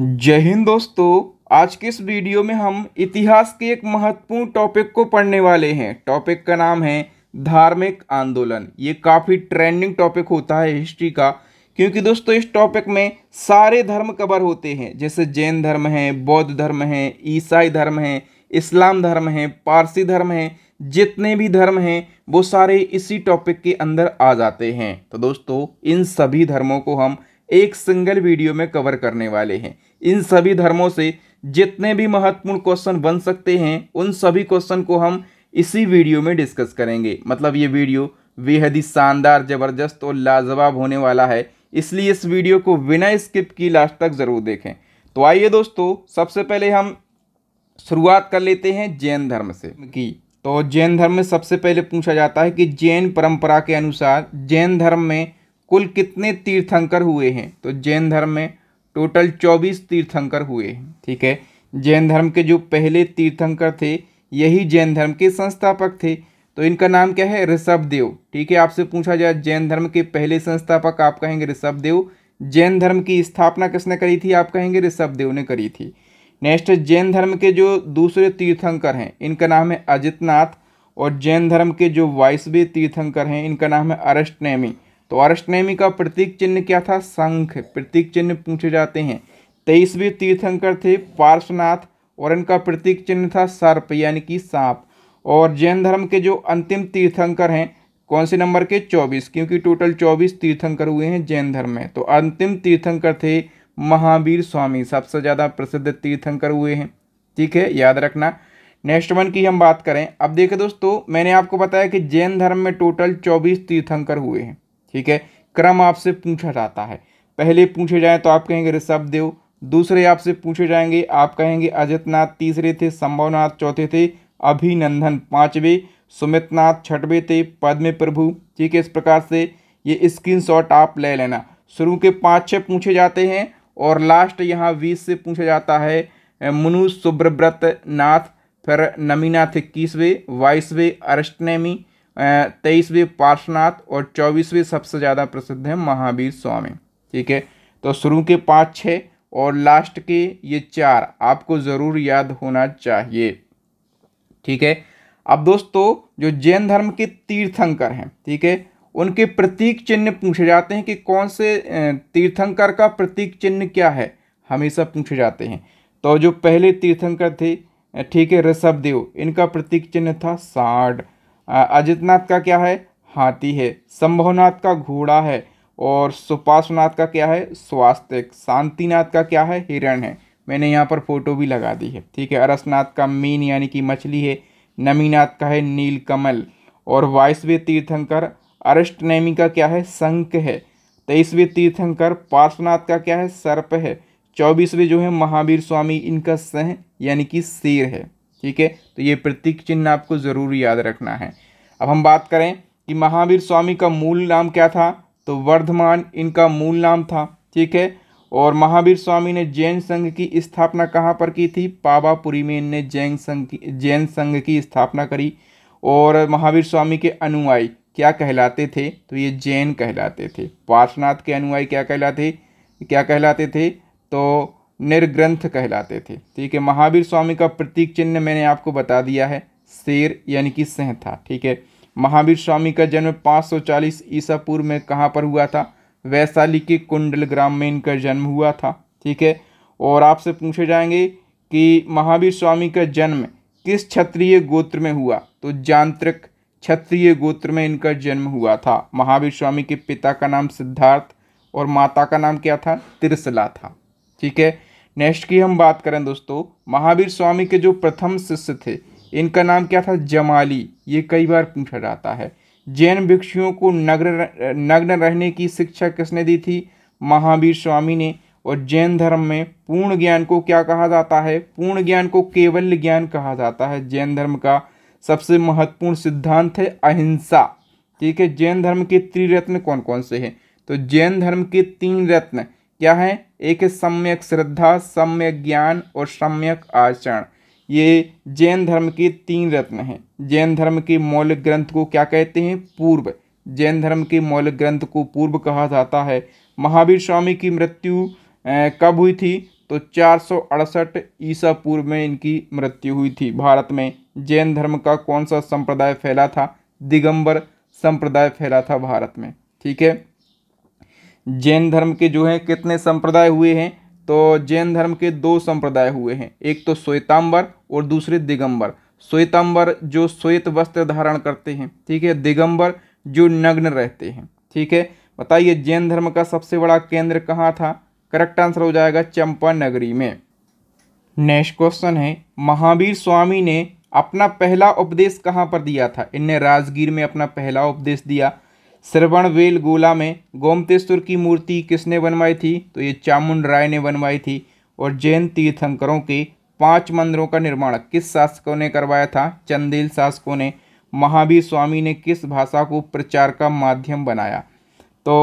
जय हिंद दोस्तों आज के इस वीडियो में हम इतिहास के एक महत्वपूर्ण टॉपिक को पढ़ने वाले हैं टॉपिक का नाम है धार्मिक आंदोलन ये काफ़ी ट्रेंडिंग टॉपिक होता है हिस्ट्री का क्योंकि दोस्तों इस टॉपिक में सारे धर्म कवर होते हैं जैसे जैन धर्म है बौद्ध धर्म है ईसाई धर्म है इस्लाम धर्म है पारसी धर्म है जितने भी धर्म हैं वो सारे इसी टॉपिक के अंदर आ जाते हैं तो दोस्तों इन सभी धर्मों को हम एक सिंगल वीडियो में कवर करने वाले हैं इन सभी धर्मों से जितने भी महत्वपूर्ण क्वेश्चन बन सकते हैं उन सभी क्वेश्चन को हम इसी वीडियो में डिस्कस करेंगे मतलब ये वीडियो बेहद ही शानदार ज़बरदस्त और लाजवाब होने वाला है इसलिए इस वीडियो को बिना स्किप की लास्ट तक ज़रूर देखें तो आइए दोस्तों सबसे पहले हम शुरुआत कर लेते हैं जैन धर्म से की तो जैन धर्म में सबसे पहले पूछा जाता है कि जैन परंपरा के अनुसार जैन धर्म में कुल कितने तीर्थंकर हुए हैं तो जैन धर्म में टोटल चौबीस तीर्थंकर हुए हैं ठीक है जैन धर्म के जो पहले तीर्थंकर थे यही जैन धर्म के संस्थापक थे तो इनका नाम क्या है ऋषभ देव ठीक है आपसे पूछा जाए जैन धर्म के पहले संस्थापक आप कहेंगे ऋषभ देव जैन धर्म की स्थापना किसने करी थी आप कहेंगे ऋषभ देव ने करी थी नेक्स्ट जैन धर्म के जो दूसरे तीर्थंकर हैं इनका नाम है अजितनाथ और जैन धर्म के जो वाइसवे तीर्थंकर हैं इनका नाम है नेमी तो अरष्टनेमी का प्रतीक चिन्ह क्या था शंख प्रतीक चिन्ह पूछे जाते हैं तेईसवें तीर्थंकर थे पार्श्वनाथ और इनका प्रतीक चिन्ह था सर्प यानी कि सांप और जैन धर्म के जो अंतिम तीर्थंकर हैं कौन से नंबर के चौबीस क्योंकि टोटल चौबीस तीर्थंकर हुए हैं जैन धर्म में तो अंतिम तीर्थंकर थे महावीर स्वामी सबसे ज़्यादा प्रसिद्ध तीर्थंकर हुए हैं ठीक है याद रखना नेक्स्ट वन की हम बात करें अब देखें दोस्तों मैंने आपको बताया कि जैन धर्म में टोटल चौबीस तीर्थंकर हुए हैं ठीक है क्रम आपसे पूछा जाता है पहले पूछे जाएँ तो आप कहेंगे ऋषभ देव दूसरे आपसे पूछे जाएंगे आप कहेंगे अजितनाथ तीसरे थे संभवनाथ चौथे थे अभिनंदन पाँचवें सुमितनाथ छठवें थे पद्म प्रभु ठीक है इस प्रकार से ये स्क्रीनशॉट आप ले लेना शुरू के पाँच छः पूछे जाते हैं और लास्ट यहाँ बीस से पूछा जाता है मनु सुब्रव्रत नाथ फिर नमीनाथ इक्कीसवें बाईसवें अरष्टनैमी तेईसवें पार्श्वनाथ और चौबीसवें सबसे ज़्यादा प्रसिद्ध है महावीर स्वामी ठीक है तो शुरू के पाँच छः और लास्ट के ये चार आपको ज़रूर याद होना चाहिए ठीक है अब दोस्तों जो जैन धर्म के तीर्थंकर हैं ठीक है उनके प्रतीक चिन्ह पूछे जाते हैं कि कौन से तीर्थंकर का प्रतीक चिन्ह क्या है हमेशा पूछे जाते हैं तो जो पहले तीर्थंकर थे ठीक है ऋषभदेव इनका प्रतीक चिन्ह था साढ़ अजितनाथ का क्या है हाथी है संभवनाथ का घोड़ा है और सुपासुनाथ का क्या है स्वास्तिक शांतिनाथ का क्या है हिरण है मैंने यहाँ पर फोटो भी लगा दी है ठीक है अरसनाथ का मीन यानी कि मछली है नमीनाथ का है नीलकमल और बाईसवें तीर्थंकर अरिष्टनेमी का क्या है शंख है तेईसवें तीर्थंकर पार्श्वनाथ का क्या है सर्प है चौबीसवें जो है महावीर स्वामी इनका सह यानी कि शेर है ठीक है तो ये प्रतीक चिन्ह आपको ज़रूर याद रखना है अब हम बात करें कि महावीर स्वामी का मूल नाम क्या था तो वर्धमान इनका मूल नाम था ठीक है और महावीर स्वामी ने जैन संघ की स्थापना कहाँ पर की थी पावापुरी में इनने जैन संघ की जैन संघ की स्थापना करी और महावीर स्वामी के अनुयायी क्या कहलाते थे तो ये जैन कहलाते थे पार्श्वनाथ के अनुयायी क्या कहलाते क्या कहलाते थे तो निर्ग्रंथ कहलाते थे ठीक है महावीर स्वामी का प्रतीक चिन्ह मैंने आपको बता दिया है शेर यानी कि सिंह था ठीक है महावीर स्वामी का जन्म 540 ईसा पूर्व में कहाँ पर हुआ था वैशाली के कुंडल ग्राम में इनका जन्म हुआ था ठीक है और आपसे पूछे जाएंगे कि महावीर स्वामी का जन्म किस क्षत्रिय गोत्र में हुआ तो जांत्रिक क्षत्रिय गोत्र में इनका जन्म हुआ था महावीर स्वामी के पिता का नाम सिद्धार्थ और माता का नाम क्या था तिरसला था ठीक है नेक्स्ट की हम बात करें दोस्तों महावीर स्वामी के जो प्रथम शिष्य थे इनका नाम क्या था जमाली ये कई बार पूछा जाता है जैन भिक्षुओं को नग्न नग्न रहने की शिक्षा किसने दी थी महावीर स्वामी ने और जैन धर्म में पूर्ण ज्ञान को क्या कहा जाता है पूर्ण ज्ञान को केवल ज्ञान कहा जाता है जैन धर्म का सबसे महत्वपूर्ण सिद्धांत है अहिंसा ठीक है जैन धर्म के त्रिरत्न कौन कौन से हैं तो जैन धर्म के तीन रत्न क्या है एक है सम्यक श्रद्धा सम्यक ज्ञान और सम्यक आचरण ये जैन धर्म के तीन रत्न हैं जैन धर्म के मौलिक ग्रंथ को क्या कहते हैं पूर्व जैन धर्म के मौलिक ग्रंथ को पूर्व कहा जाता है महावीर स्वामी की मृत्यु कब हुई थी तो चार ईसा पूर्व में इनकी मृत्यु हुई थी भारत में जैन धर्म का कौन सा संप्रदाय फैला था दिगंबर संप्रदाय फैला था भारत में ठीक है जैन धर्म के जो हैं कितने संप्रदाय हुए हैं तो जैन धर्म के दो संप्रदाय हुए हैं एक तो श्वेतांबर और दूसरे दिगंबर श्वेतांबर जो श्वेत वस्त्र धारण करते हैं ठीक है दिगंबर जो नग्न रहते हैं ठीक है बताइए जैन धर्म का सबसे बड़ा केंद्र कहाँ था करेक्ट आंसर हो जाएगा चंपा नगरी में नेक्स्ट क्वेश्चन है महावीर स्वामी ने अपना पहला उपदेश कहाँ पर दिया था इनने राजगीर में अपना पहला उपदेश दिया श्रवण गोला में गोमतेश्वर की मूर्ति किसने बनवाई थी तो ये चामुंड राय ने बनवाई थी और जैन तीर्थंकरों के पांच मंदिरों का निर्माण किस शासकों ने करवाया था चंदेल शासकों ने महावीर स्वामी ने किस भाषा को प्रचार का माध्यम बनाया तो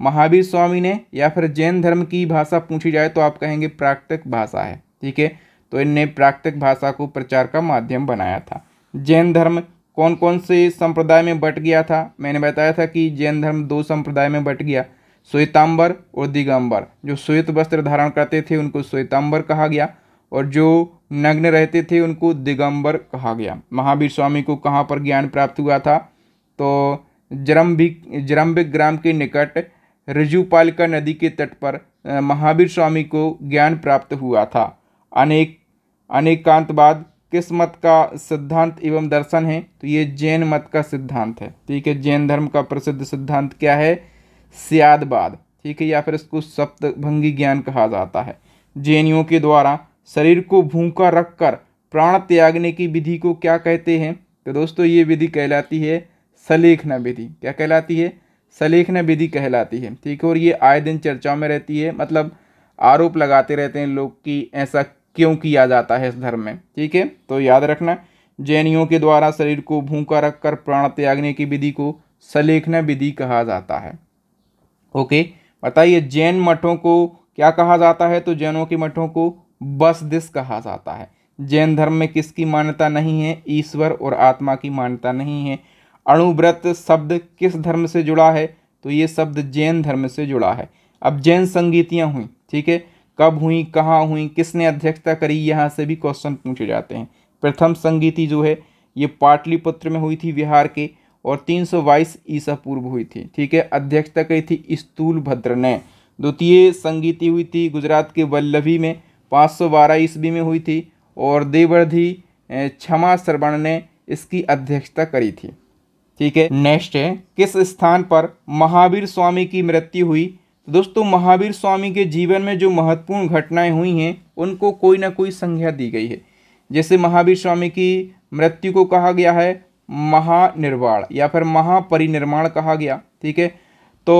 महावीर स्वामी ने या फिर जैन धर्म की भाषा पूछी जाए तो आप कहेंगे प्राकृतिक भाषा है ठीक है तो इनने प्राकृतिक भाषा को प्रचार का माध्यम बनाया था जैन धर्म कौन कौन से संप्रदाय में बट गया था मैंने बताया था कि जैन धर्म दो संप्रदाय में बट गया श्वेतांबर और दिगंबर जो श्वेत वस्त्र धारण करते थे उनको श्वेतांबर कहा गया और जो नग्न रहते थे उनको दिगंबर कहा गया महावीर स्वामी को कहाँ पर ज्ञान प्राप्त हुआ था तो जरम्बिक जरम्बिक ग्राम के निकट रजुपालिका नदी के तट पर महावीर स्वामी को ज्ञान प्राप्त हुआ था अनेक अनेकांतवाद किस मत का सिद्धांत एवं दर्शन है तो ये जैन मत का सिद्धांत है ठीक है जैन धर्म का प्रसिद्ध सिद्धांत क्या है सियादवाद ठीक है या फिर इसको सप्तभंगी ज्ञान कहा जाता है जैनियों के द्वारा शरीर को भूखा रखकर प्राण त्यागने की विधि को क्या कहते हैं तो दोस्तों ये विधि कहलाती है सलेखना विधि क्या कहलाती है सलेखना विधि कहलाती है ठीक है और ये आए दिन चर्चाओं में रहती है मतलब आरोप लगाते रहते हैं लोग कि ऐसा क्यों किया जाता है इस धर्म में ठीक है तो याद रखना जैनियों के द्वारा शरीर को भूखा रखकर प्राण त्यागने की विधि को सलेखना विधि कहा जाता है ओके बताइए जैन मठों को क्या कहा जाता है तो जैनों के मठों को बस दिस कहा जाता है जैन धर्म में किसकी मान्यता नहीं है ईश्वर और आत्मा की मान्यता नहीं है अणुव्रत शब्द किस धर्म से जुड़ा है तो ये शब्द जैन धर्म से जुड़ा है अब जैन संगीतियाँ हुई ठीक है कब हुई कहाँ हुई किसने अध्यक्षता करी यहाँ से भी क्वेश्चन पूछे जाते हैं प्रथम संगीति जो है ये पाटलिपुत्र में हुई थी बिहार के और 322 ईसा पूर्व हुई थी ठीक है अध्यक्षता करी थी स्तूल भद्र ने द्वितीय संगीति हुई थी गुजरात के वल्लभी में 512 ईस्वी में हुई थी और देवर्धि क्षमा श्रवण ने इसकी अध्यक्षता करी थी ठीक है नेक्स्ट है किस स्थान पर महावीर स्वामी की मृत्यु हुई दोस्तों महावीर स्वामी के जीवन में जो महत्वपूर्ण घटनाएं हुई हैं उनको कोई ना कोई संज्ञा दी गई है जैसे महावीर स्वामी की मृत्यु को कहा गया है महानिर्वाण या फिर महापरिनिर्माण कहा गया ठीक है तो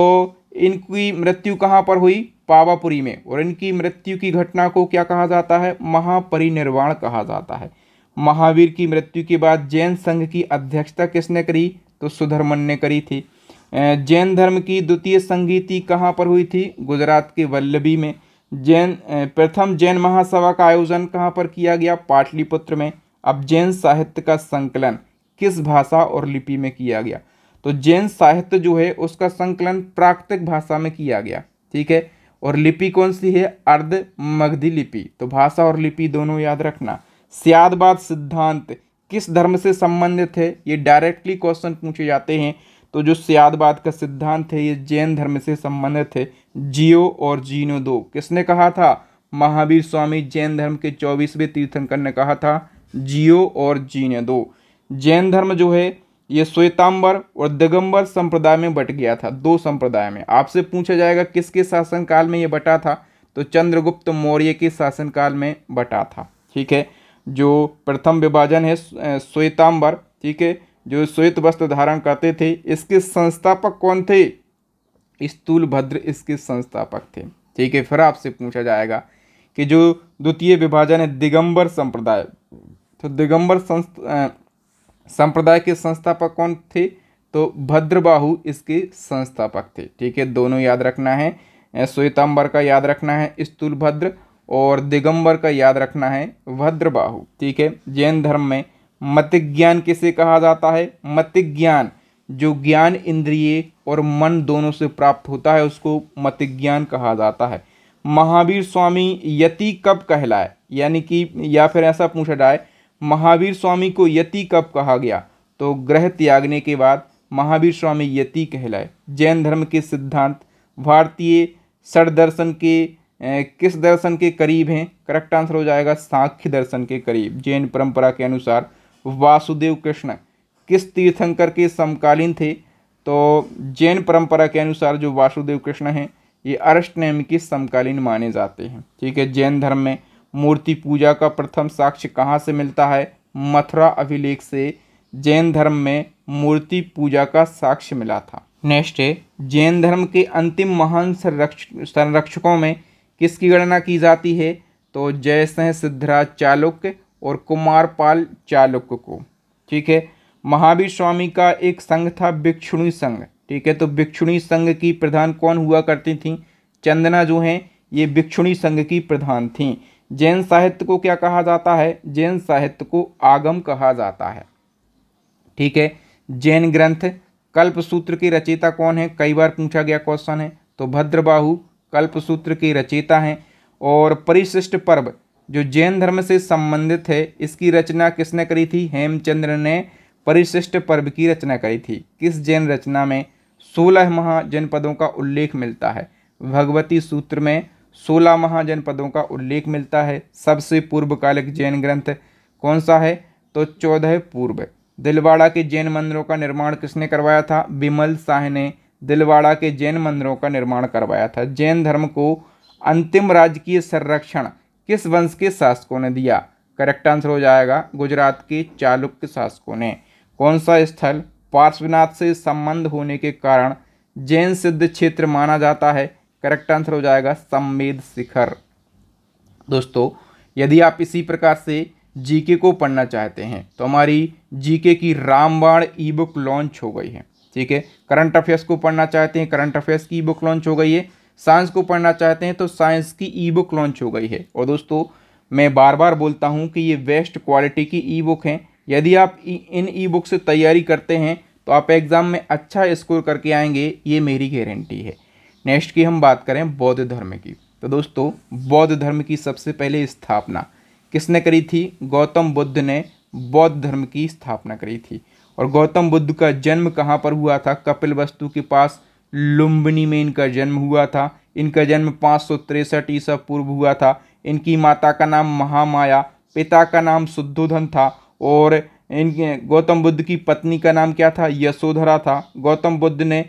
इनकी मृत्यु कहाँ पर हुई पावापुरी में और इनकी मृत्यु की घटना को क्या कहा जाता है महापरिनिर्वाण कहा जाता है महावीर की मृत्यु के बाद जैन संघ की अध्यक्षता किसने करी तो सुधरमन ने करी थी जैन धर्म की द्वितीय संगीति कहाँ पर हुई थी गुजरात के वल्लभी में जैन प्रथम जैन महासभा का आयोजन कहाँ पर किया गया पाटलिपुत्र में अब जैन साहित्य का संकलन किस भाषा और लिपि में किया गया तो जैन साहित्य जो है उसका संकलन प्राकृतिक भाषा में किया गया ठीक है और लिपि कौन सी है अर्ध मगधी लिपि तो भाषा और लिपि दोनों याद रखना सियादबाद सिद्धांत किस धर्म से संबंधित है ये डायरेक्टली क्वेश्चन पूछे जाते हैं तो जो सियादवाद का सिद्धांत है ये जैन धर्म से संबंधित है जियो और जीनो दो किसने कहा था महावीर स्वामी जैन धर्म के चौबीसवें तीर्थंकर ने कहा था जियो और जीने दो जैन धर्म जो है ये श्वेतांबर और दिगंबर संप्रदाय में बट गया था दो संप्रदाय में आपसे पूछा जाएगा किसके शासनकाल में ये बटा था तो चंद्रगुप्त मौर्य के शासनकाल में बटा था ठीक है जो प्रथम विभाजन है श्वेतांबर ठीक है जो श्वेत वस्त्र धारण करते थे इसके संस्थापक कौन थे स्थूल भद्र इसके संस्थापक थे ठीक है फिर आपसे पूछा जाएगा कि जो द्वितीय विभाजन है दिगंबर संप्रदाय तो दिगंबर संप्रदाय के संस्थापक कौन थे तो भद्रबाहु इसके संस्थापक थे ठीक है दोनों याद रखना है श्वेतम्बर का याद रखना है स्थूल भद्र और दिगंबर का याद रखना है भद्रबाहु ठीक है जैन धर्म में मत ज्ञान किसे कहा जाता है मत ज्ञान जो ज्ञान इंद्रिय और मन दोनों से प्राप्त होता है उसको मत ज्ञान कहा जाता है महावीर स्वामी यति कब कहलाए यानी कि या फिर ऐसा पूछा जाए महावीर स्वामी को यति कब कहा गया तो ग्रह त्यागने के बाद महावीर स्वामी यति कहलाए जैन धर्म के सिद्धांत भारतीय षड दर्शन के किस दर्शन के करीब हैं करेक्ट आंसर हो जाएगा सांख्य दर्शन के करीब जैन परंपरा के अनुसार वासुदेव कृष्ण किस तीर्थंकर के समकालीन थे तो जैन परंपरा के अनुसार जो वासुदेव कृष्ण हैं ये अरष्टनेम के समकालीन माने जाते हैं ठीक है जैन धर्म में मूर्ति पूजा का प्रथम साक्ष्य कहाँ से मिलता है मथुरा अभिलेख से जैन धर्म में मूर्ति पूजा का साक्ष्य मिला था नेक्स्ट है जैन धर्म के अंतिम महान संरक्षक संरक्षकों में किसकी गणना की जाती है तो जयसह सिद्धराज चालुक्य और कुमारपाल चालुक्य को ठीक है महावीर स्वामी का एक संघ था भिक्षुणी संघ ठीक है तो भिक्षुणी संघ की प्रधान कौन हुआ करती थी चंदना जो हैं ये भिक्षुणी संघ की प्रधान थी जैन साहित्य को क्या कहा जाता है जैन साहित्य को आगम कहा जाता है ठीक है जैन ग्रंथ कल्पसूत्र की रचयिता कौन है कई बार पूछा गया क्वेश्चन है तो भद्रबाहु कल्पसूत्र की रचयिता हैं और परिशिष्ट पर्व जो जैन धर्म से संबंधित है इसकी रचना किसने करी थी हेमचंद्र ने परिशिष्ट पर्व की रचना करी थी किस जैन रचना में सोलह महाजनपदों का उल्लेख मिलता है भगवती सूत्र में सोलह महाजनपदों का उल्लेख मिलता है सबसे पूर्वकालिक जैन ग्रंथ कौन सा है तो चौदह पूर्व दिलवाड़ा के जैन मंदिरों का निर्माण किसने करवाया था विमल शाह ने दिलवाड़ा के जैन मंदिरों का निर्माण करवाया था जैन धर्म को अंतिम राजकीय संरक्षण किस वंश के शासकों ने दिया करेक्ट आंसर हो जाएगा गुजरात के चालुक्य शासकों ने कौन सा स्थल पार्श्वनाथ से संबंध होने के कारण जैन सिद्ध क्षेत्र माना जाता है करेक्ट आंसर हो जाएगा संवेद शिखर दोस्तों यदि आप इसी प्रकार से जीके को पढ़ना चाहते हैं तो हमारी जीके की रामबाण ई बुक लॉन्च हो गई है ठीक है करंट अफेयर्स को पढ़ना चाहते हैं करंट अफेयर्स की ई बुक लॉन्च हो गई है साइंस को पढ़ना चाहते हैं तो साइंस की ई बुक लॉन्च हो गई है और दोस्तों मैं बार बार बोलता हूँ कि ये बेस्ट क्वालिटी की ई बुक हैं यदि आप इन ई बुक से तैयारी करते हैं तो आप एग्ज़ाम में अच्छा स्कोर करके आएंगे ये मेरी गारंटी है नेक्स्ट की हम बात करें बौद्ध धर्म की तो दोस्तों बौद्ध धर्म की सबसे पहले स्थापना किसने करी थी गौतम बुद्ध ने बौद्ध धर्म की स्थापना करी थी और गौतम बुद्ध का जन्म कहाँ पर हुआ था कपिल वस्तु के पास लुम्बिनी में इनका जन्म हुआ था इनका जन्म पाँच सौ तिरसठ ईसा पूर्व हुआ था इनकी माता का नाम महामाया पिता का नाम शुद्धोधन था और इनके गौतम बुद्ध की पत्नी का नाम क्या था यशोधरा था गौतम बुद्ध ने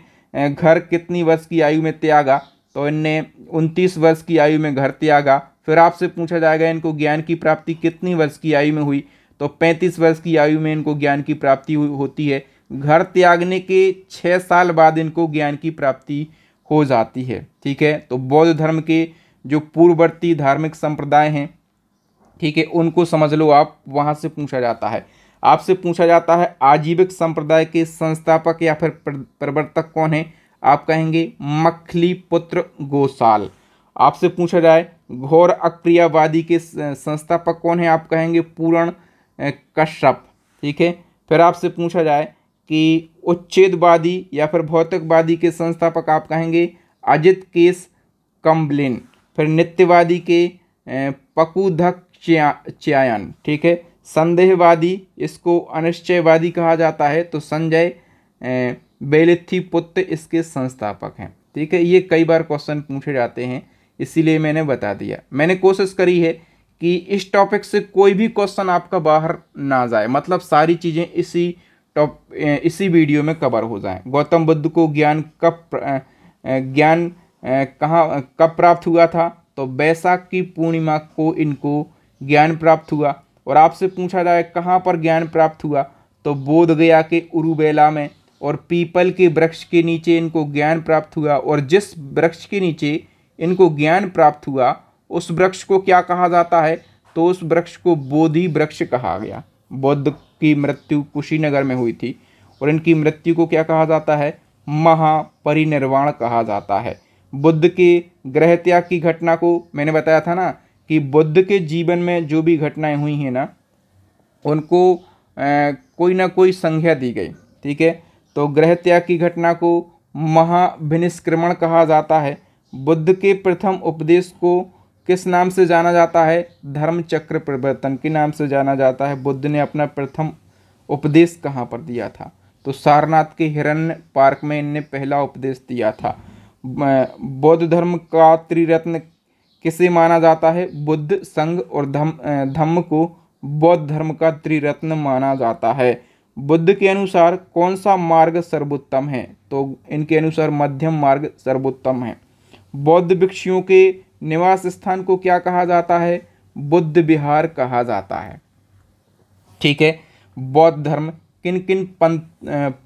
घर कितनी वर्ष की आयु में त्यागा तो इनने उनतीस वर्ष की आयु में घर त्यागा फिर आपसे पूछा जाएगा इनको ज्ञान की प्राप्ति कितनी वर्ष की आयु में हुई तो पैंतीस वर्ष की आयु में इनको ज्ञान की प्राप्ति होती है घर त्यागने के छः साल बाद इनको ज्ञान की प्राप्ति हो जाती है ठीक है तो बौद्ध धर्म के जो पूर्ववर्ती धार्मिक संप्रदाय हैं ठीक है उनको समझ लो आप वहाँ से पूछा जाता है आपसे पूछा जाता है आजीविक संप्रदाय के संस्थापक या फिर प्रवर्तक कौन है आप कहेंगे मखली पुत्र गोसाल आपसे पूछा जाए घोर अक्रियावादी के संस्थापक कौन है आप कहेंगे पूरण कश्यप ठीक है फिर आपसे पूछा जाए कि उच्छेदवादी या फिर भौतिकवादी के संस्थापक आप कहेंगे अजित केस कम्बलिन फिर नित्यवादी के पकुधक च्यायन ठीक है संदेहवादी इसको अनिश्चयवादी कहा जाता है तो संजय बेलिथी पुत्र इसके संस्थापक हैं ठीक है ये कई बार क्वेश्चन पूछे जाते हैं इसीलिए मैंने बता दिया मैंने कोशिश करी है कि इस टॉपिक से कोई भी क्वेश्चन आपका बाहर ना जाए मतलब सारी चीज़ें इसी टॉप इसी वीडियो में कवर हो जाए गौतम बुद्ध को ज्ञान कब ज्ञान कहाँ कब प्राप्त हुआ था तो बैसाख की पूर्णिमा को इनको ज्ञान प्राप्त हुआ और आपसे पूछा जाए कहाँ पर ज्ञान प्राप्त हुआ तो बोध गया के उरुबेला में और पीपल के वृक्ष के नीचे इनको ज्ञान प्राप्त हुआ और जिस वृक्ष के नीचे इनको ज्ञान प्राप्त हुआ उस वृक्ष को क्या कहा जाता है तो उस वृक्ष को बोधि वृक्ष कहा गया बौद्ध की मृत्यु कुशीनगर में हुई थी और इनकी मृत्यु को क्या कहा जाता है महापरिनिर्वाण कहा जाता है बुद्ध के ग्रह त्याग की घटना को मैंने बताया था ना कि बुद्ध के जीवन में जो भी घटनाएं हुई हैं ना उनको आ, कोई ना कोई संज्ञा दी गई ठीक है तो ग्रह त्याग की घटना को महाभिनिष्क्रमण कहा जाता है बुद्ध के प्रथम उपदेश को किस नाम से जाना जाता है धर्म चक्र परिवर्तन के नाम से जाना जाता है बुद्ध ने अपना प्रथम उपदेश कहाँ पर दिया था तो सारनाथ के हिरण्य पार्क में इनने पहला उपदेश दिया था बौद्ध धर्म का त्रिरत्न किसे माना जाता है बुद्ध संघ और धम धम्म को बौद्ध धर्म का त्रिरत्न माना जाता है बुद्ध के अनुसार कौन सा मार्ग सर्वोत्तम है तो इनके अनुसार मध्यम मार्ग सर्वोत्तम है बौद्ध भिक्षुओं के निवास स्थान को क्या कहा जाता है बुद्ध विहार कहा जाता है ठीक है बौद्ध धर्म किन किन पंथ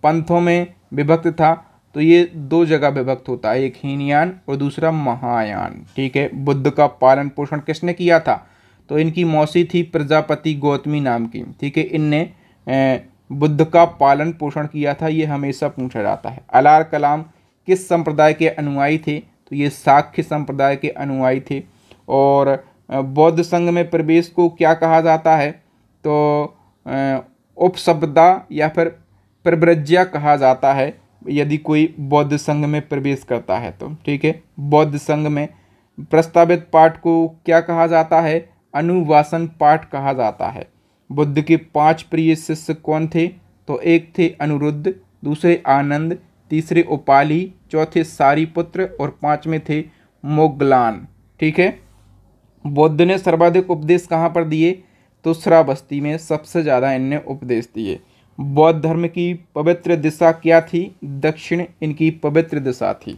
पंथों में विभक्त था तो ये दो जगह विभक्त होता है एक हीनयान और दूसरा महायान ठीक है बुद्ध का पालन पोषण किसने किया था तो इनकी मौसी थी प्रजापति गौतमी नाम की ठीक है इनने बुद्ध का पालन पोषण किया था ये हमेशा पूछा जाता है अलार कलाम किस संप्रदाय के अनुयायी थे तो ये साख्य संप्रदाय के अनुयायी थे और बौद्ध संघ में प्रवेश को क्या कहा जाता है तो उपशब्दा या फिर प्रव्रज्या कहा जाता है यदि कोई बौद्ध संघ में प्रवेश करता है तो ठीक है बौद्ध संघ में प्रस्तावित पाठ को क्या कहा जाता है अनुवासन पाठ कहा जाता है बुद्ध के पांच प्रिय शिष्य कौन थे तो एक थे अनुरुद्ध दूसरे आनंद तीसरे उपाली चौथे सारीपुत्र और पांचवें थे मोगलान ठीक है बौद्ध ने सर्वाधिक उपदेश कहाँ पर दिए तो श्रावस्ती में सबसे ज़्यादा इनने उपदेश दिए बौद्ध धर्म की पवित्र दिशा क्या थी दक्षिण इनकी पवित्र दिशा थी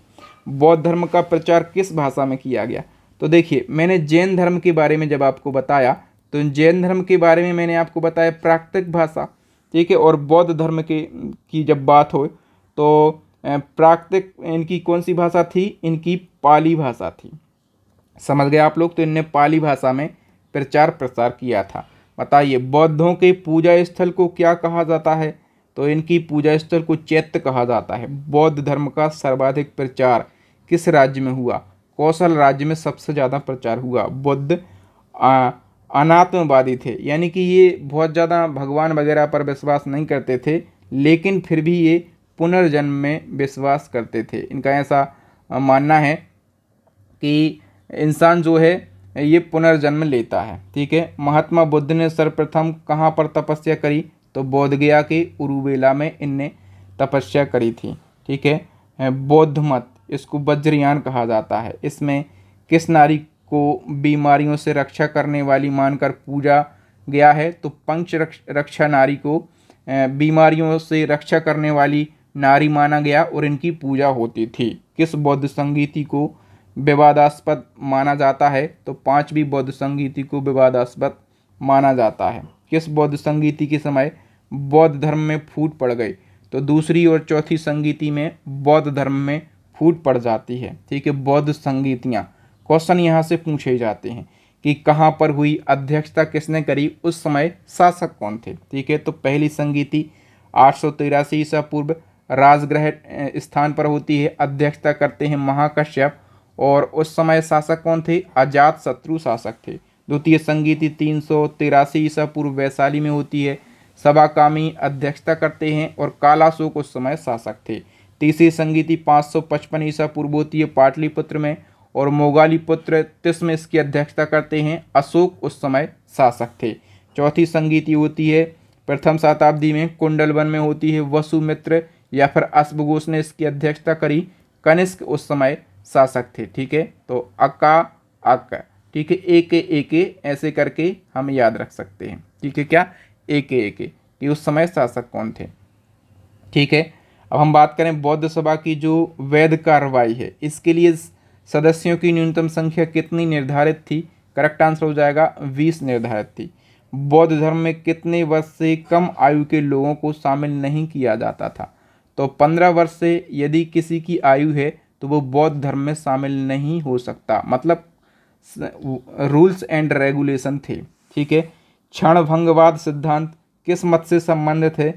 बौद्ध धर्म का प्रचार किस भाषा में किया गया तो देखिए मैंने जैन धर्म के बारे में जब आपको बताया तो जैन धर्म के बारे में मैंने आपको बताया प्राकृतिक भाषा ठीक है और बौद्ध धर्म के की जब बात हो तो प्राकृतिक इनकी कौन सी भाषा थी इनकी पाली भाषा थी समझ गए आप लोग तो इनने पाली भाषा में प्रचार प्रसार किया था बताइए बौद्धों के पूजा स्थल को क्या कहा जाता है तो इनकी पूजा स्थल को चैत्य कहा जाता है बौद्ध धर्म का सर्वाधिक प्रचार किस राज्य में हुआ कौशल राज्य में सबसे ज़्यादा प्रचार हुआ बौद्ध अनात्मवादी थे यानी कि ये बहुत ज़्यादा भगवान वगैरह पर विश्वास नहीं करते थे लेकिन फिर भी ये पुनर्जन्म में विश्वास करते थे इनका ऐसा मानना है कि इंसान जो है ये पुनर्जन्म लेता है ठीक है महात्मा बुद्ध ने सर्वप्रथम कहाँ पर तपस्या करी तो बोधगया के उरुबेला में इनने तपस्या करी थी ठीक है बौद्ध मत इसको वज्रयान कहा जाता है इसमें किस नारी को बीमारियों से रक्षा करने वाली मानकर पूजा गया है तो पंच रक्ष, रक्षा नारी को बीमारियों से रक्षा करने वाली नारी माना गया और इनकी पूजा होती थी किस बौद्ध संगीति को विवादास्पद माना जाता है तो पांचवी बौद्ध संगीति को विवादास्पद माना जाता है किस बौद्ध संगीति के समय बौद्ध धर्म में फूट पड़ गई तो दूसरी और चौथी संगीति में बौद्ध धर्म में फूट पड़ जाती है ठीक है बौद्ध संगीतियाँ क्वेश्चन यहाँ से पूछे जाते हैं कि कहाँ पर हुई अध्यक्षता किसने करी उस समय शासक कौन थे ठीक है तो पहली संगीति आठ सौ तिरासी ईसा पूर्व राजग्रह स्थान पर होती है अध्यक्षता करते हैं महाकश्यप और उस समय शासक कौन थे अजात शत्रु शासक थे द्वितीय संगीति तीन सौ तिरासी ईसा पूर्व वैशाली में होती है सभा कामी अध्यक्षता करते हैं और कालाशोक उस समय शासक थे तीसरी संगीति पाँच सौ पचपन ईसा पूर्व होती है पाटलिपुत्र में और मोगालीपुत्र तिस में इसकी अध्यक्षता करते हैं अशोक उस समय शासक थे चौथी संगीति होती है प्रथम शताब्दी में कुंडलवन में होती है वसुमित्र या फिर अश्वघोष ने इसकी अध्यक्षता करी कनिष्क उस समय शासक थे ठीक है तो अका अक ठीक है ए के ऐसे करके हम याद रख सकते हैं ठीक है क्या एक के कि उस समय शासक कौन थे ठीक है अब हम बात करें बौद्ध सभा की जो वैध कार्रवाई है इसके लिए सदस्यों की न्यूनतम संख्या कितनी निर्धारित थी करेक्ट आंसर हो जाएगा बीस निर्धारित थी बौद्ध धर्म में कितने वर्ष से कम आयु के लोगों को शामिल नहीं किया जाता था तो पंद्रह वर्ष से यदि किसी की आयु है तो वो बौद्ध धर्म में शामिल नहीं हो सकता मतलब रूल्स एंड रेगुलेशन थे ठीक है क्षण भंगवाद सिद्धांत किस मत से संबंधित है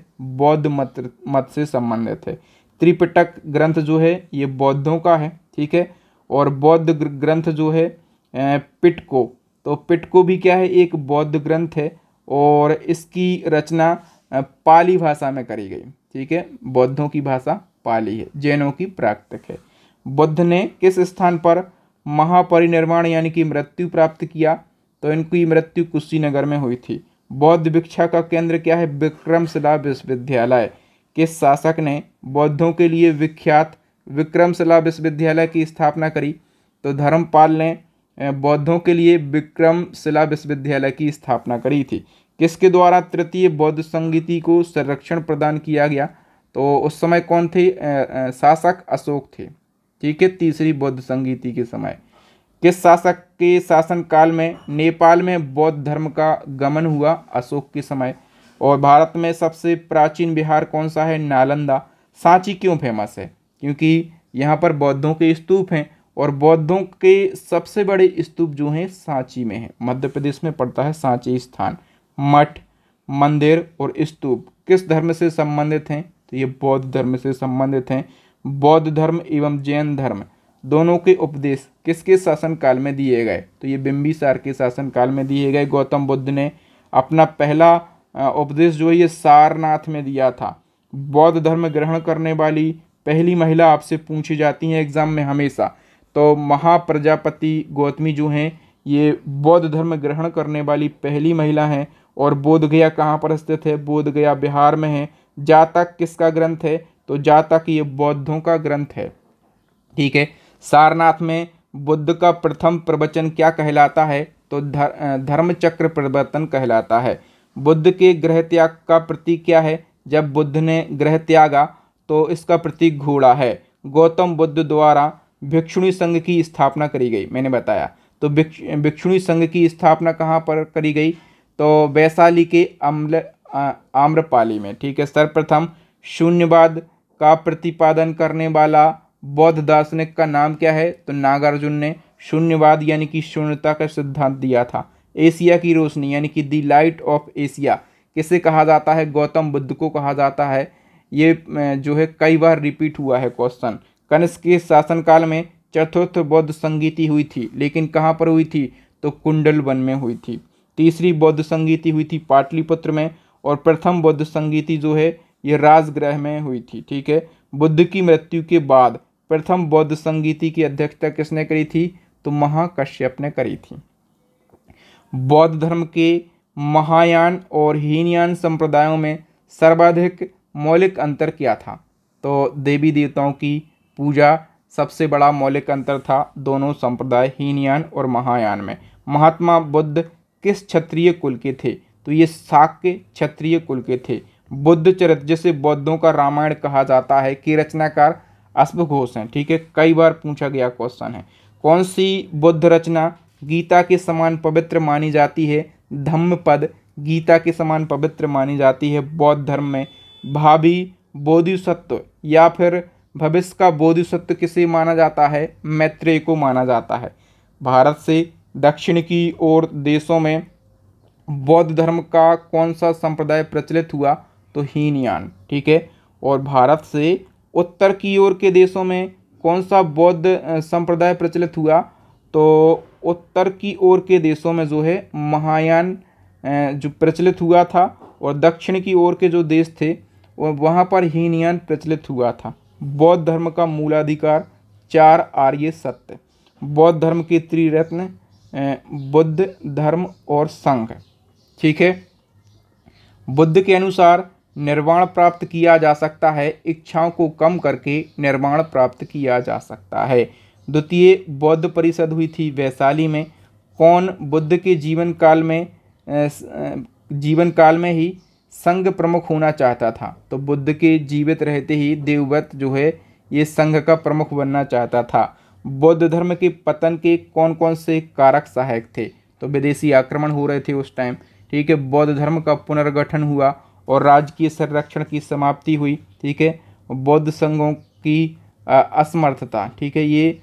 बौद्ध मत मत से संबंधित है त्रिपिटक ग्रंथ जो है ये बौद्धों का है ठीक है और बौद्ध ग्रंथ जो है पिटको तो पिटको भी क्या है एक बौद्ध ग्रंथ है और इसकी रचना पाली भाषा में करी गई ठीक है बौद्धों की भाषा पाली है जैनों की प्राकृतिक है बुद्ध ने किस स्थान पर महापरिनिर्वाण यानी कि मृत्यु प्राप्त किया तो इनकी मृत्यु कुशीनगर में हुई थी बौद्ध भिक्षा का केंद्र क्या है विक्रमशिला विश्वविद्यालय किस शासक ने बौद्धों के लिए विख्यात विक्रमशिला विश्वविद्यालय की स्थापना करी तो धर्मपाल ने बौद्धों के लिए विक्रमशिला विश्वविद्यालय की स्थापना करी थी किसके द्वारा तृतीय बौद्ध संगीति को संरक्षण प्रदान किया गया तो उस समय कौन थे शासक अशोक थे ठीक है तीसरी बौद्ध संगीति के समय किस शासक के शासनकाल में नेपाल में बौद्ध धर्म का गमन हुआ अशोक के समय और भारत में सबसे प्राचीन बिहार कौन सा है नालंदा सांची क्यों फेमस है क्योंकि यहाँ पर बौद्धों के स्तूप हैं और बौद्धों के सबसे बड़े स्तूप जो हैं सांची में हैं मध्य प्रदेश में पड़ता है सांची स्थान मठ मंदिर और स्तूप किस धर्म से संबंधित हैं तो ये बौद्ध धर्म से संबंधित हैं बौद्ध धर्म एवं जैन धर्म दोनों के उपदेश किसके शासनकाल में दिए गए तो ये बिम्बिसार के शासनकाल में दिए गए गौतम बुद्ध ने अपना पहला उपदेश जो है ये सारनाथ में दिया था बौद्ध धर्म ग्रहण करने वाली पहली महिला आपसे पूछी जाती हैं एग्ज़ाम में हमेशा तो महाप्रजापति गौतमी जो हैं ये बौद्ध धर्म ग्रहण करने वाली पहली महिला हैं और बोध गया कहाँ पर स्थित है बोध गया बिहार में है जातक किसका ग्रंथ है तो जातक ये बौद्धों का ग्रंथ है ठीक है सारनाथ में बुद्ध का प्रथम प्रवचन क्या कहलाता है तो धर, धर्म चक्र प्रवर्तन कहलाता है बुद्ध के ग्रह त्याग का प्रतीक क्या है जब बुद्ध ने ग्रह त्यागा तो इसका प्रतीक घोड़ा है गौतम बुद्ध द्वारा भिक्षुणी संघ की स्थापना करी गई मैंने बताया तो भिक्षुणी संघ की स्थापना कहाँ पर करी गई तो वैशाली के अम्ल आम्रपाली में ठीक है सर्वप्रथम शून्यवाद का प्रतिपादन करने वाला बौद्ध दार्शनिक का नाम क्या है तो नागार्जुन ने शून्यवाद यानी कि शून्यता का सिद्धांत दिया था एशिया की रोशनी यानी कि दी लाइट ऑफ एशिया किसे कहा जाता है गौतम बुद्ध को कहा जाता है ये जो है कई बार रिपीट हुआ है क्वेश्चन कनिष्क के शासनकाल में चतुर्थ बौद्ध संगीति हुई थी लेकिन कहाँ पर हुई थी तो कुंडल वन में हुई थी तीसरी बौद्ध संगीति हुई थी पाटलिपुत्र में और प्रथम बौद्ध संगीति जो है ये राजगृह में हुई थी ठीक है बुद्ध की मृत्यु के बाद प्रथम बौद्ध संगीति की अध्यक्षता किसने करी थी तो महाकश्यप ने करी थी बौद्ध धर्म के महायान और हीनयान संप्रदायों में सर्वाधिक मौलिक अंतर क्या था तो देवी देवताओं की पूजा सबसे बड़ा मौलिक अंतर था दोनों संप्रदाय हीनयान और महायान में महात्मा बुद्ध किस क्षत्रिय कुल के थे तो ये शाक्य क्षत्रिय कुल के थे बुद्ध चरित्र जिसे बौद्धों का रामायण कहा जाता है कि रचनाकार अश्वघोष हैं ठीक है कई बार पूछा गया क्वेश्चन है कौन सी बुद्ध रचना गीता के समान पवित्र मानी जाती है धम्म पद गीता के समान पवित्र मानी जाती है बौद्ध धर्म में भाभी बोधिसत्व या फिर भविष्य का बोधिसत्व किसे माना जाता है मैत्रेय को माना जाता है भारत से दक्षिण की ओर देशों में बौद्ध धर्म का कौन सा संप्रदाय प्रचलित हुआ तो हीनयान ठीक है और भारत से उत्तर की ओर के देशों में कौन सा बौद्ध संप्रदाय प्रचलित हुआ तो उत्तर की ओर के देशों में जो है महायान जो प्रचलित हुआ था और दक्षिण की ओर के जो देश थे वहाँ पर हीनयान प्रचलित हुआ था बौद्ध धर्म का मूलाधिकार चार आर्य सत्य बौद्ध धर्म के त्रिरत्न बुद्ध धर्म और संघ ठीक है बुद्ध के अनुसार निर्वाण प्राप्त किया जा सकता है इच्छाओं को कम करके निर्वाण प्राप्त किया जा सकता है द्वितीय बौद्ध परिषद हुई थी वैशाली में कौन बुद्ध के जीवन काल में जीवन काल में ही संघ प्रमुख होना चाहता था तो बुद्ध के जीवित रहते ही देवव्रत जो है ये संघ का प्रमुख बनना चाहता था बौद्ध धर्म के पतन के कौन कौन से कारक सहायक थे तो विदेशी आक्रमण हो रहे थे उस टाइम ठीक है बौद्ध धर्म का पुनर्गठन हुआ और राजकीय संरक्षण की समाप्ति हुई ठीक है बौद्ध संघों की असमर्थता ठीक है ये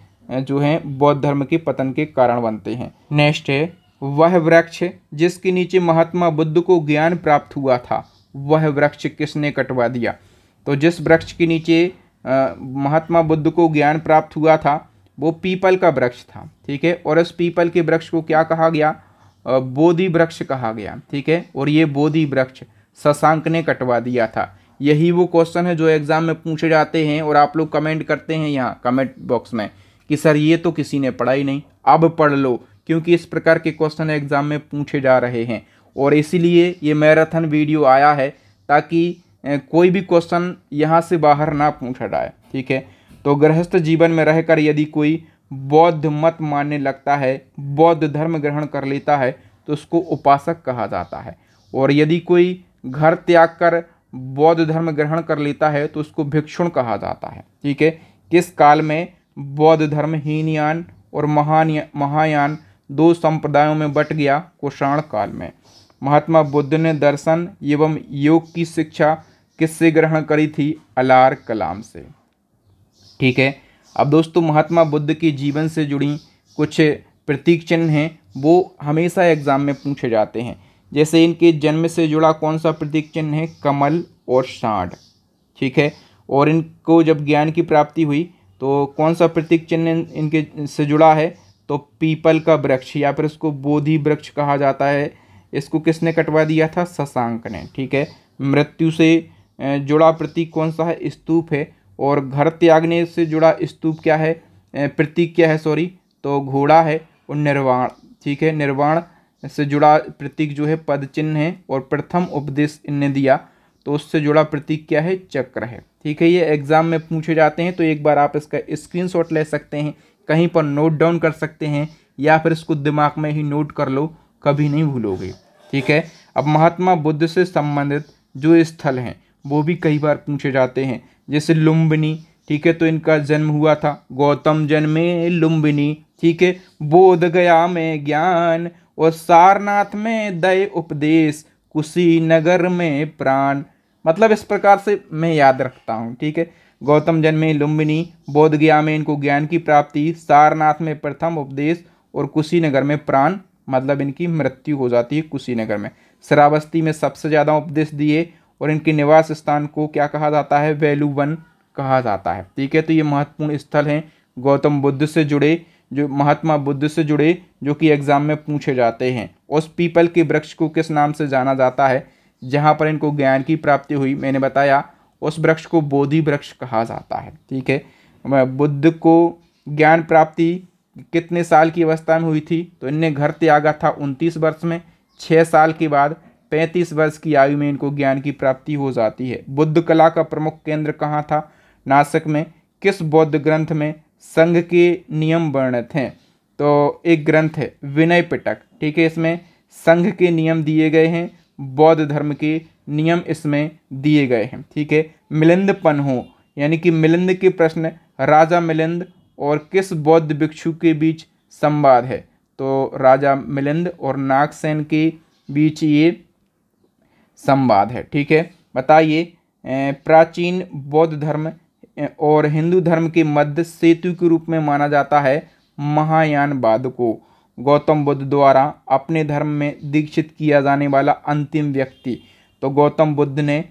जो है बौद्ध धर्म के पतन के कारण बनते हैं नेक्स्ट है वह वृक्ष जिसके नीचे महात्मा बुद्ध को ज्ञान प्राप्त हुआ था वह वृक्ष किसने कटवा दिया तो जिस वृक्ष के नीचे महात्मा बुद्ध को ज्ञान प्राप्त हुआ था वो पीपल का वृक्ष था ठीक है और उस पीपल के वृक्ष को क्या कहा गया बोधि वृक्ष कहा गया ठीक है और ये बोधि वृक्ष शशांक ने कटवा दिया था यही वो क्वेश्चन है जो एग्ज़ाम में पूछे जाते हैं और आप लोग कमेंट करते हैं यहाँ कमेंट बॉक्स में कि सर ये तो किसी ने पढ़ा ही नहीं अब पढ़ लो क्योंकि इस प्रकार के क्वेश्चन एग्ज़ाम में पूछे जा रहे हैं और इसीलिए ये मैराथन वीडियो आया है ताकि कोई भी क्वेश्चन यहाँ से बाहर ना पूछा जाए ठीक है तो गृहस्थ जीवन में रहकर यदि कोई बौद्ध मत मानने लगता है बौद्ध धर्म ग्रहण कर लेता है तो उसको उपासक कहा जाता है और यदि कोई घर त्याग कर बौद्ध धर्म ग्रहण कर लेता है तो उसको भिक्षुण कहा जाता है ठीक है किस काल में बौद्ध धर्म हीनयान और महान महायान दो संप्रदायों में बट गया कुषाण काल में महात्मा बुद्ध ने दर्शन एवं योग की शिक्षा किससे ग्रहण करी थी अलार कलाम से ठीक है अब दोस्तों महात्मा बुद्ध के जीवन से जुड़ी कुछ प्रतीक चिन्ह हैं वो हमेशा एग्ज़ाम में पूछे जाते हैं जैसे इनके जन्म से जुड़ा कौन सा प्रतीक चिन्ह है कमल और साढ़ ठीक है और इनको जब ज्ञान की प्राप्ति हुई तो कौन सा प्रतीक चिन्ह इनके से जुड़ा है तो पीपल का वृक्ष या फिर इसको बोधि वृक्ष कहा जाता है इसको किसने कटवा दिया था शशांक ने ठीक है मृत्यु से जुड़ा प्रतीक कौन सा है स्तूप है और घर त्यागने से जुड़ा स्तूप क्या है प्रतीक क्या है सॉरी तो घोड़ा है और निर्वाण ठीक है निर्वाण से जुड़ा प्रतीक जो है पद चिन्ह है और प्रथम उपदेश इनने दिया तो उससे जुड़ा प्रतीक क्या है चक्र है ठीक है ये एग्ज़ाम में पूछे जाते हैं तो एक बार आप इसका स्क्रीनशॉट ले सकते हैं कहीं पर नोट डाउन कर सकते हैं या फिर इसको दिमाग में ही नोट कर लो कभी नहीं भूलोगे ठीक है अब महात्मा बुद्ध से संबंधित जो स्थल हैं वो भी कई बार पूछे जाते हैं जैसे लुम्बिनी ठीक है तो इनका जन्म हुआ था गौतम जन्मे लुम्बिनी ठीक है बोध गया में ज्ञान और सारनाथ में दय उपदेश कुशीनगर में प्राण मतलब इस प्रकार से मैं याद रखता हूँ ठीक है गौतम जन्मे लुम्बिनी बोध गया में इनको ज्ञान की प्राप्ति सारनाथ में प्रथम उपदेश और कुशीनगर में प्राण मतलब इनकी मृत्यु हो जाती है कुशीनगर में श्रावस्ती में सबसे ज़्यादा उपदेश दिए और इनके निवास स्थान को क्या कहा जाता है वैलू वन कहा जाता है ठीक है तो ये महत्वपूर्ण स्थल हैं गौतम बुद्ध से जुड़े जो महात्मा बुद्ध से जुड़े जो कि एग्ज़ाम में पूछे जाते हैं उस पीपल के वृक्ष को किस नाम से जाना जाता है जहाँ पर इनको ज्ञान की प्राप्ति हुई मैंने बताया उस वृक्ष को बोधि वृक्ष कहा जाता है ठीक है बुद्ध को ज्ञान प्राप्ति कितने साल की अवस्था में हुई थी तो इनने घर त्यागा था उनतीस वर्ष में छः साल के बाद पैंतीस वर्ष की आयु में इनको ज्ञान की प्राप्ति हो जाती है बुद्ध कला का प्रमुख केंद्र कहाँ था नासिक में किस बौद्ध ग्रंथ में संघ के नियम वर्णित हैं तो एक ग्रंथ है विनय पिटक ठीक है इसमें संघ के नियम दिए गए हैं बौद्ध धर्म के नियम इसमें दिए गए हैं ठीक है मिलिंद पनहो यानी कि मिलिंद के प्रश्न राजा मिलिंद और किस बौद्ध भिक्षु के बीच संवाद है तो राजा मिलिंद और नागसेन के बीच ये संवाद है ठीक है बताइए प्राचीन बौद्ध धर्म और हिंदू धर्म के मध्य सेतु के रूप में माना जाता है महायानवाद को गौतम बुद्ध द्वारा अपने धर्म में दीक्षित किया जाने वाला अंतिम व्यक्ति तो गौतम बुद्ध ने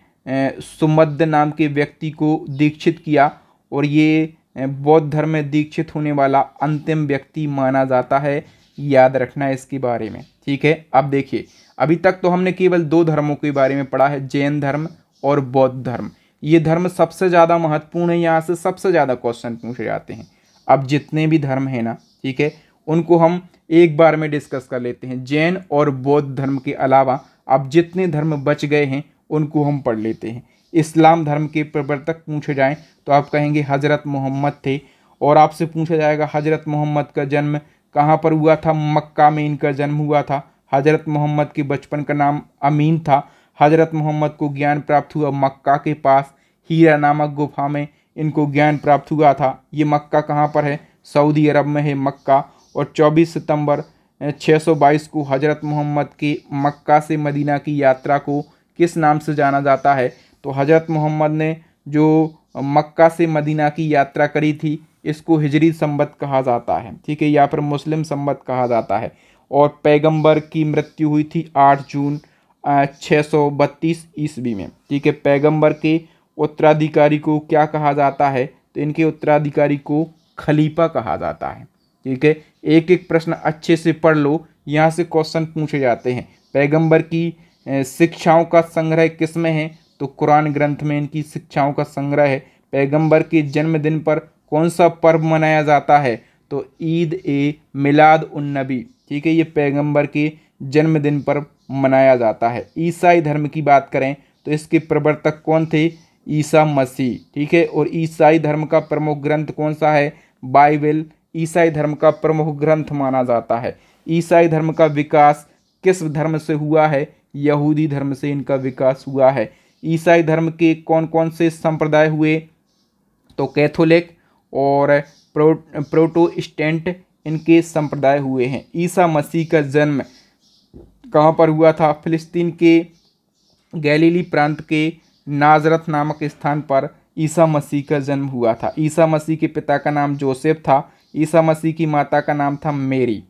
सुमद्ध नाम के व्यक्ति को दीक्षित किया और ये बौद्ध धर्म में दीक्षित होने वाला अंतिम व्यक्ति माना जाता है याद रखना इसके बारे में ठीक है अब देखिए अभी तक तो हमने केवल दो धर्मों के बारे में पढ़ा है जैन धर्म और बौद्ध धर्म ये धर्म सबसे ज़्यादा महत्वपूर्ण है यहाँ से सबसे ज़्यादा क्वेश्चन पूछे जाते हैं अब जितने भी धर्म हैं ना ठीक है उनको हम एक बार में डिस्कस कर लेते हैं जैन और बौद्ध धर्म के अलावा अब जितने धर्म बच गए हैं उनको हम पढ़ लेते हैं इस्लाम धर्म के प्रवर्तक पूछे जाएँ तो आप कहेंगे हज़रत मोहम्मद थे और आपसे पूछा जाएगा हज़रत मोहम्मद का जन्म कहाँ पर हुआ था मक्का में इनका जन्म हुआ था हज़रत मोहम्मद के बचपन का नाम अमीन था हज़रत मोहम्मद को ज्ञान प्राप्त हुआ मक्का के पास हीरा नामक गुफा में इनको ज्ञान प्राप्त हुआ था ये मक्का कहाँ पर है सऊदी अरब में है मक्का और 24 सितंबर 622 को हज़रत मोहम्मद के मक्का से मदीना की यात्रा को किस नाम से जाना जाता है तो हज़रत मोहम्मद ने जो मक्का से मदीना की यात्रा करी थी इसको हिजरी संबत कहा जाता है ठीक है यहाँ पर मुस्लिम संबत कहा जाता है और पैगंबर की मृत्यु हुई थी आठ जून छः सौ बत्तीस ईस्वी में ठीक है पैगंबर के उत्तराधिकारी को क्या कहा जाता है तो इनके उत्तराधिकारी को खलीफा कहा जाता है ठीक है एक एक प्रश्न अच्छे से पढ़ लो यहाँ से क्वेश्चन पूछे जाते हैं पैगंबर की शिक्षाओं का संग्रह किस में है तो कुरान ग्रंथ में इनकी शिक्षाओं का संग्रह है पैगंबर के जन्मदिन पर कौन सा पर्व मनाया जाता है तो ईद ए मिलाद उन नबी ठीक है ये पैगंबर के जन्मदिन पर मनाया जाता है ईसाई धर्म की बात करें तो इसके प्रवर्तक कौन थे ईसा मसीह ठीक है और ईसाई धर्म का प्रमुख ग्रंथ कौन सा है बाइबल ईसाई धर्म का प्रमुख ग्रंथ माना जाता है ईसाई धर्म का विकास किस धर्म से हुआ है यहूदी धर्म से इनका विकास हुआ है ईसाई धर्म के कौन कौन से संप्रदाय हुए तो कैथोलिक और प्रो प्रोटोस्टेंट इनके संप्रदाय हुए हैं ईसा मसीह का जन्म कहाँ पर हुआ था फिलिस्तीन के गैलीली प्रांत के नाजरत नामक स्थान पर ईसा मसीह का जन्म हुआ था ईसा मसीह के पिता का नाम जोसेफ था ईसा मसीह की माता का नाम था मेरी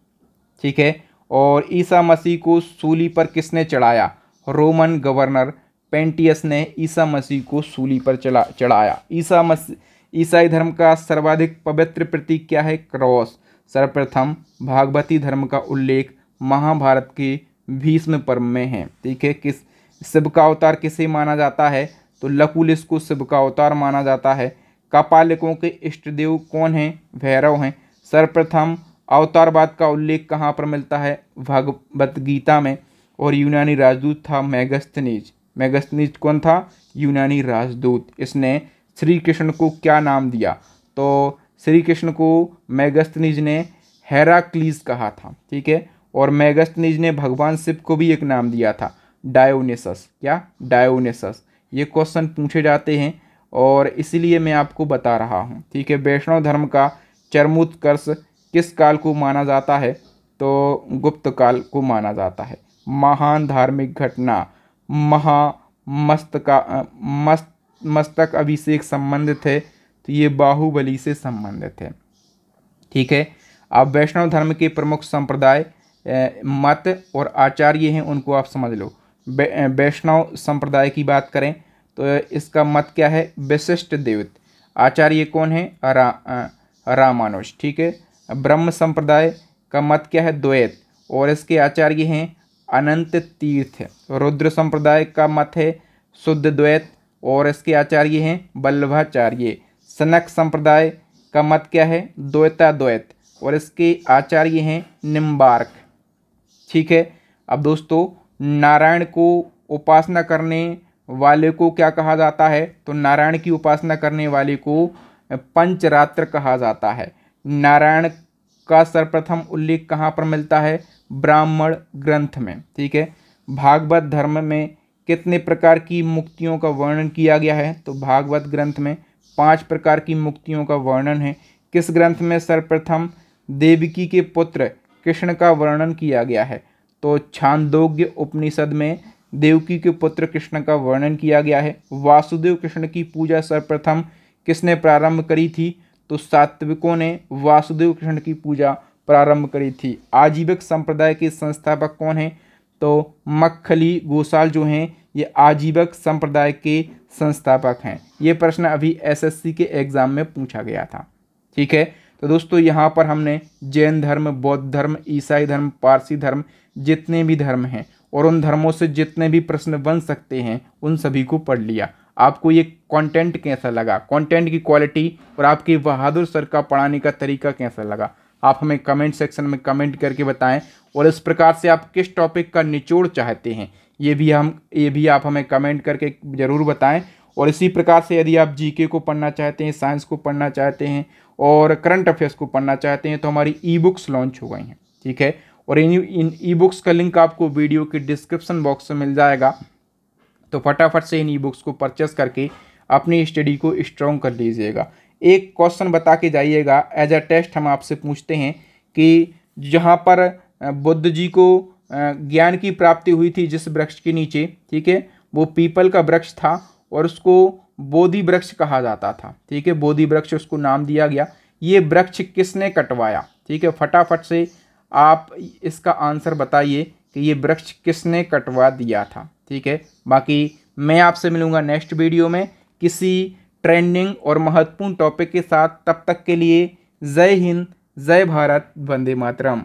ठीक है और ईसा मसीह को सूली पर किसने चढ़ाया रोमन गवर्नर पेंटियस ने ईसा मसीह को सूली पर चला चढ़ाया ईसा मसीह ईसाई धर्म का सर्वाधिक पवित्र प्रतीक क्या है क्रॉस सर्वप्रथम भागवती धर्म का उल्लेख महाभारत के भीष्म पर्व में है ठीक है किस शिव का अवतार किसे माना जाता है तो लकुलिस को शिव का अवतार माना जाता है कपालिकों के इष्टदेव कौन हैं भैरव हैं सर्वप्रथम अवतारवाद का उल्लेख कहाँ पर मिलता है भगवत गीता में और यूनानी राजदूत था मैगस्थनीज मैगस्थनीज कौन था यूनानी राजदूत इसने श्री कृष्ण को क्या नाम दिया तो श्री कृष्ण को मैगस्तनिज ने हैराक्लीज कहा था ठीक है और मैगस्तनिज ने भगवान शिव को भी एक नाम दिया था डायोनेसस क्या डायोनेसस ये क्वेश्चन पूछे जाते हैं और इसलिए मैं आपको बता रहा हूँ ठीक है वैष्णव धर्म का चरमोत्कर्ष किस काल को माना जाता है तो गुप्त काल को माना जाता है महान धार्मिक घटना महा मस्त का मस्त मस्तक अभिषेक संबंधित है तो ये बाहुबली से संबंधित है ठीक है आप वैष्णव धर्म के प्रमुख संप्रदाय मत और आचार्य हैं उनको आप समझ लो वैष्णव बे, संप्रदाय की बात करें तो इसका मत क्या है विशिष्ट देवत आचार्य कौन है रा, रामानुज ठीक है ब्रह्म संप्रदाय का मत क्या है द्वैत और इसके आचार्य हैं अनंत तीर्थ रुद्र संप्रदाय का मत है शुद्ध द्वैत और इसके आचार्य हैं बल्लभाचार्य सनक संप्रदाय का मत क्या है द्वैता द्वैत और इसके आचार्य हैं निम्बार्क ठीक है अब दोस्तों नारायण को उपासना करने वाले को क्या कहा जाता है तो नारायण की उपासना करने वाले को पंचरात्र कहा जाता है नारायण का सर्वप्रथम उल्लेख कहाँ पर मिलता है ब्राह्मण ग्रंथ में ठीक है भागवत धर्म में कितने प्रकार की मुक्तियों का वर्णन किया गया है तो भागवत ग्रंथ में पांच प्रकार की मुक्तियों का वर्णन है किस ग्रंथ में सर्वप्रथम देवकी के पुत्र कृष्ण का वर्णन किया गया है तो छांदोग्य उपनिषद में देवकी के पुत्र कृष्ण का वर्णन किया गया है वासुदेव कृष्ण की पूजा सर्वप्रथम किसने प्रारंभ करी थी तो सात्विकों ने वासुदेव कृष्ण की पूजा प्रारंभ करी थी आजीविक संप्रदाय के संस्थापक कौन हैं तो मक्खली गोसाल जो हैं ये आजीवक संप्रदाय के संस्थापक हैं ये प्रश्न अभी एसएससी के एग्ज़ाम में पूछा गया था ठीक है तो दोस्तों यहाँ पर हमने जैन धर्म बौद्ध धर्म ईसाई धर्म पारसी धर्म जितने भी धर्म हैं और उन धर्मों से जितने भी प्रश्न बन सकते हैं उन सभी को पढ़ लिया आपको ये कंटेंट कैसा लगा कंटेंट की क्वालिटी और आपके बहादुर सर का पढ़ाने का तरीका कैसा लगा आप हमें कमेंट सेक्शन में कमेंट करके बताएं और इस प्रकार से आप किस टॉपिक का निचोड़ चाहते हैं ये भी हम ये भी आप हमें कमेंट करके ज़रूर बताएं और इसी प्रकार से यदि आप जीके को पढ़ना चाहते हैं साइंस को पढ़ना चाहते हैं और करंट अफेयर्स को पढ़ना चाहते हैं तो हमारी ई बुक्स लॉन्च हो गई हैं ठीक है और इन इन ई बुक्स का लिंक आपको वीडियो के डिस्क्रिप्शन बॉक्स में मिल जाएगा तो फटाफट से इन ई बुक्स को परचेस करके अपनी स्टडी को स्ट्रॉन्ग कर लीजिएगा एक क्वेश्चन बता के जाइएगा एज अ टेस्ट हम आपसे पूछते हैं कि जहाँ पर बुद्ध जी को ज्ञान की प्राप्ति हुई थी जिस वृक्ष के नीचे ठीक है वो पीपल का वृक्ष था और उसको बोधि वृक्ष कहा जाता था ठीक है बोधि वृक्ष उसको नाम दिया गया ये वृक्ष किसने कटवाया ठीक है फटाफट से आप इसका आंसर बताइए कि ये वृक्ष किसने कटवा दिया था ठीक है बाकी मैं आपसे मिलूँगा नेक्स्ट वीडियो में किसी ट्रेंडिंग और महत्वपूर्ण टॉपिक के साथ तब तक के लिए जय हिंद जय भारत वंदे मातरम